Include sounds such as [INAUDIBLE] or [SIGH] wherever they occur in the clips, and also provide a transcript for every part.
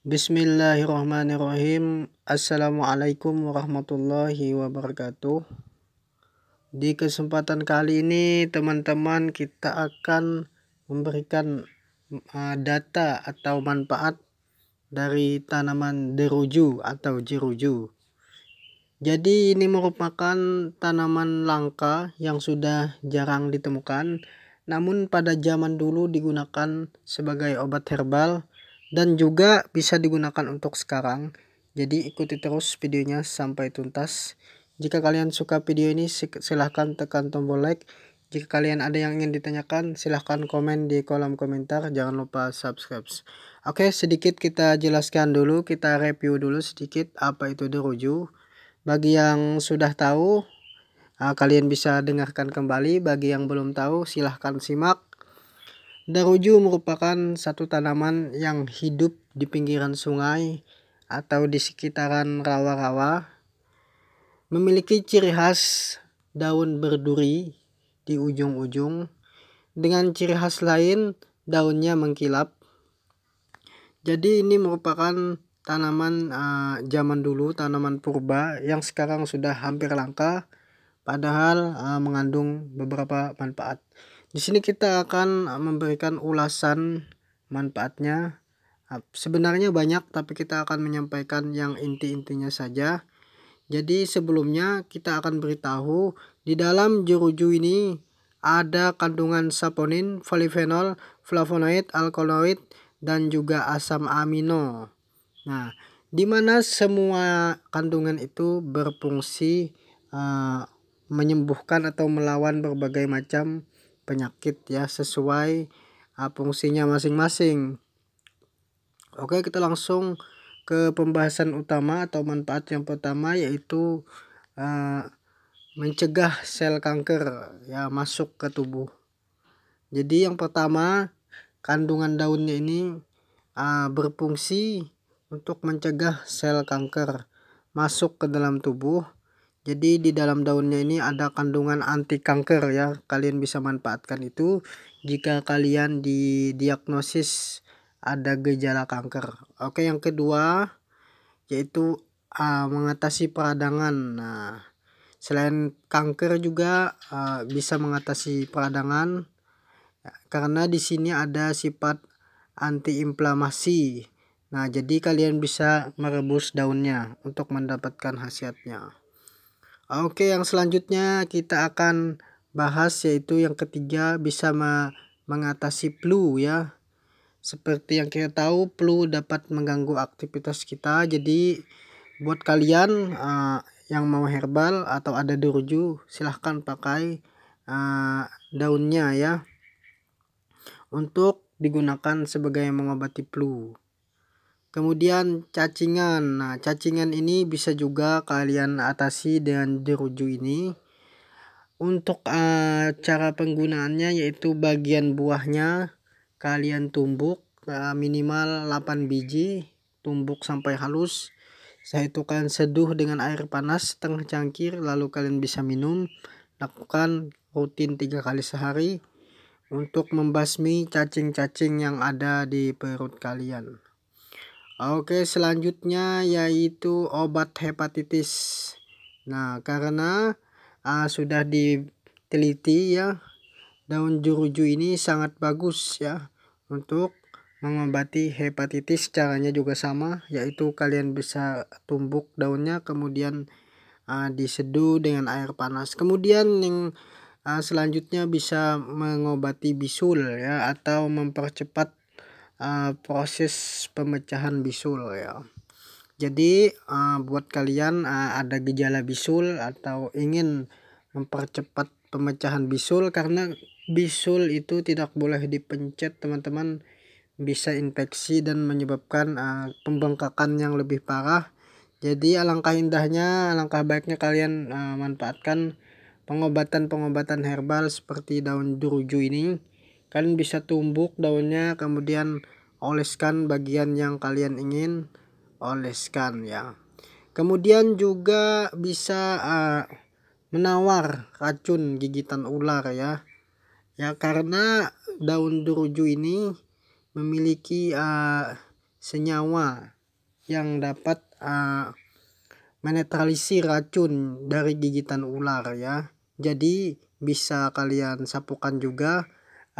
Bismillahirrahmanirrahim. Assalamualaikum warahmatullahi wabarakatuh. Di kesempatan kali ini, teman-teman, kita akan memberikan uh, data atau manfaat dari tanaman deruju atau jeruju. Jadi, ini merupakan tanaman langka yang sudah jarang ditemukan, namun pada zaman dulu digunakan sebagai obat herbal dan juga bisa digunakan untuk sekarang. Jadi ikuti terus videonya sampai tuntas. Jika kalian suka video ini silahkan tekan tombol like. Jika kalian ada yang ingin ditanyakan silahkan komen di kolom komentar. Jangan lupa subscribe. Oke sedikit kita jelaskan dulu. Kita review dulu sedikit apa itu deruju. Bagi yang sudah tahu ah, kalian bisa dengarkan kembali. Bagi yang belum tahu silahkan simak Daruju merupakan satu tanaman yang hidup di pinggiran sungai atau di sekitaran rawa-rawa. Memiliki ciri khas daun berduri di ujung-ujung dengan ciri khas lain daunnya mengkilap. Jadi ini merupakan tanaman uh, zaman dulu, tanaman purba yang sekarang sudah hampir langka padahal uh, mengandung beberapa manfaat. Di sini kita akan uh, memberikan ulasan manfaatnya. Sebenarnya banyak, tapi kita akan menyampaikan yang inti-intinya saja. Jadi sebelumnya kita akan beritahu di dalam jeruju ini ada kandungan saponin, polifenol, flavonoid, alkaloid, dan juga asam amino. Nah, di mana semua kandungan itu berfungsi uh, menyembuhkan atau melawan berbagai macam penyakit ya sesuai ah, fungsinya masing-masing. Oke, kita langsung ke pembahasan utama atau manfaat yang pertama yaitu uh, mencegah sel kanker ya masuk ke tubuh. Jadi yang pertama kandungan daunnya ini uh, berfungsi untuk mencegah sel kanker masuk ke dalam tubuh jadi di dalam daunnya ini ada kandungan anti kanker ya kalian bisa manfaatkan itu jika kalian didiagnosis ada gejala kanker oke yang kedua yaitu uh, mengatasi peradangan nah selain kanker juga uh, bisa mengatasi peradangan ya, karena di sini ada sifat antiinflamasi nah jadi kalian bisa merebus daunnya untuk mendapatkan khasiatnya Oke, yang selanjutnya kita akan bahas yaitu yang ketiga bisa mengatasi flu ya. Seperti yang kita tahu, flu dapat mengganggu aktivitas kita. Jadi buat kalian uh, yang mau herbal atau ada durju, silahkan pakai uh, daunnya ya. Untuk digunakan sebagai mengobati flu. Kemudian cacingan. Nah, cacingan ini bisa juga kalian atasi dengan jeruju ini. Untuk uh, cara penggunaannya yaitu bagian buahnya kalian tumbuk uh, minimal 8 biji, tumbuk sampai halus. Setelah itu kalian seduh dengan air panas setengah cangkir lalu kalian bisa minum. Lakukan rutin tiga kali sehari untuk membasmi cacing-cacing yang ada di perut kalian. Oke selanjutnya yaitu obat hepatitis. Nah karena uh, sudah diteliti ya daun jeruju ini sangat bagus ya untuk mengobati hepatitis caranya juga sama yaitu kalian bisa tumbuk daunnya kemudian uh, diseduh dengan air panas kemudian yang uh, selanjutnya bisa mengobati bisul ya atau mempercepat uh, proses pemecahan bisul ya jadi uh, buat kalian uh, ada gejala bisul atau ingin mempercepat pemecahan bisul karena bisul itu tidak boleh dipencet teman-teman bisa infeksi dan menyebabkan uh, pembengkakan yang lebih parah jadi alangkah indahnya alangkah baiknya kalian uh, manfaatkan pengobatan-pengobatan herbal seperti daun duruju ini kalian bisa tumbuk daunnya kemudian oleskan bagian yang kalian ingin oleskan ya kemudian juga bisa uh, menawar racun gigitan ular ya ya karena daun duruju ini memiliki uh, senyawa yang dapat uh, menetralisir racun dari gigitan ular ya jadi bisa kalian sapukan juga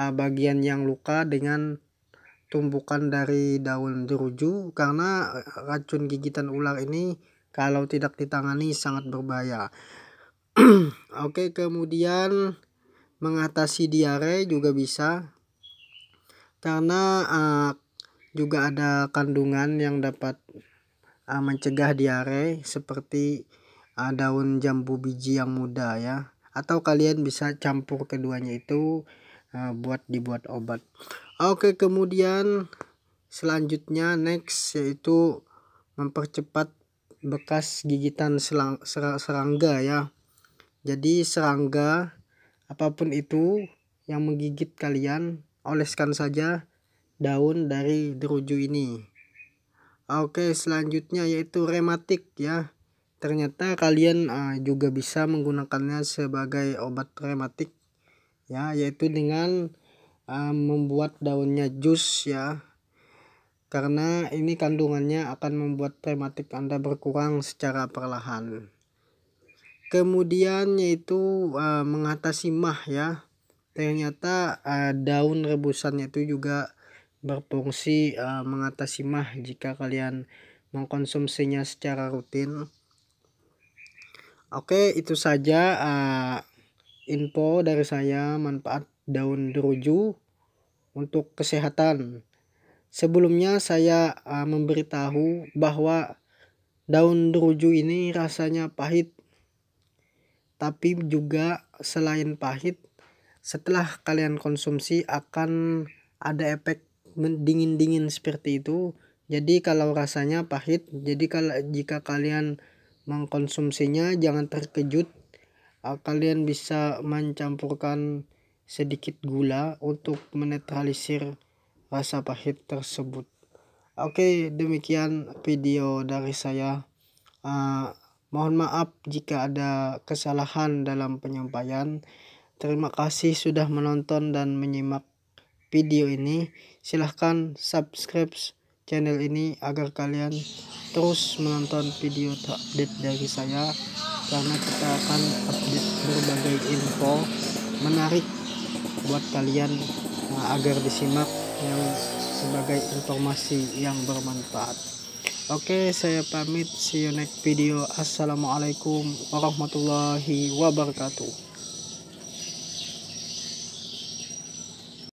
uh, bagian yang luka dengan tumpukan dari daun jeruju karena eh, racun gigitan ular ini kalau tidak ditangani sangat berbahaya. [CLEARS THROAT] Oke, kemudian mengatasi diare juga bisa karena uh, juga ada kandungan yang dapat uh, mencegah diare seperti uh, daun jambu biji yang muda ya atau kalian bisa campur keduanya itu Ah, buat dibuat obat ah, oke kemudian selanjutnya next yaitu mempercepat bekas gigitan selang, ser, serangga ya jadi serangga apapun itu yang menggigit kalian oleskan saja daun dari deruju ini ah, Oke, selanjutnya yaitu rematik ya. Ternyata kalian uh, juga bisa menggunakannya sebagai obat rematik ya yaitu dengan uh, membuat daunnya jus ya karena ini kandungannya akan membuat prematik Anda berkurang secara perlahan. Kemudian yaitu uh, mengatasi mah ya. Ternyata uh, daun rebusannya itu juga berfungsi uh, mengatasi mah jika kalian mengkonsumsinya secara rutin. Oke, itu saja uh, info dari saya manfaat daun deruju untuk kesehatan. Sebelumnya saya uh, memberitahu bahwa daun deruju ini rasanya pahit. Tapi juga selain pahit, setelah kalian konsumsi akan ada efek dingin-dingin seperti itu. Jadi kalau rasanya pahit, jadi kalau jika kalian mengkonsumsinya jangan terkejut Eh, kalian bisa mencampurkan sedikit gula untuk menetralisir rasa pahit tersebut. Oke, demikian video dari saya. Uh, mohon maaf jika ada kesalahan dalam penyampaian. Terima kasih sudah menonton dan menyimak video ini. Silahkan subscribe channel ini agar kalian terus menonton video update dari saya karena kita akan update berbagai info menarik buat kalian nah, agar disimak yang sebagai informasi yang bermanfaat. Oke, saya pamit. See you next video. Assalamualaikum warahmatullahi wabarakatuh.